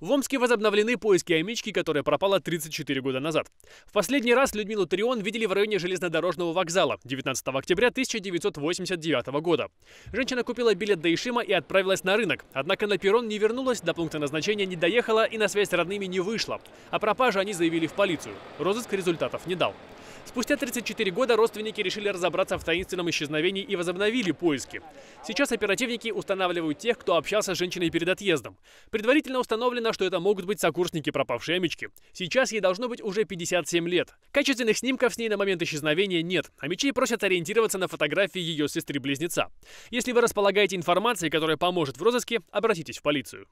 В Омске возобновлены поиски Амички, которая пропала 34 года назад. В последний раз Людмилу Трион видели в районе железнодорожного вокзала 19 октября 1989 года. Женщина купила билет до Ишима и отправилась на рынок. Однако на перрон не вернулась, до пункта назначения не доехала и на связь с родными не вышла. О пропаже они заявили в полицию. Розыск результатов не дал. Спустя 34 года родственники решили разобраться в таинственном исчезновении и возобновили поиски. Сейчас оперативники устанавливают тех, кто общался с женщиной перед отъездом. Предварительно установлено, что это могут быть сокурсники пропавшей Амички. Сейчас ей должно быть уже 57 лет. Качественных снимков с ней на момент исчезновения нет, а мечей просят ориентироваться на фотографии ее сестры-близнеца. Если вы располагаете информацией, которая поможет в розыске, обратитесь в полицию.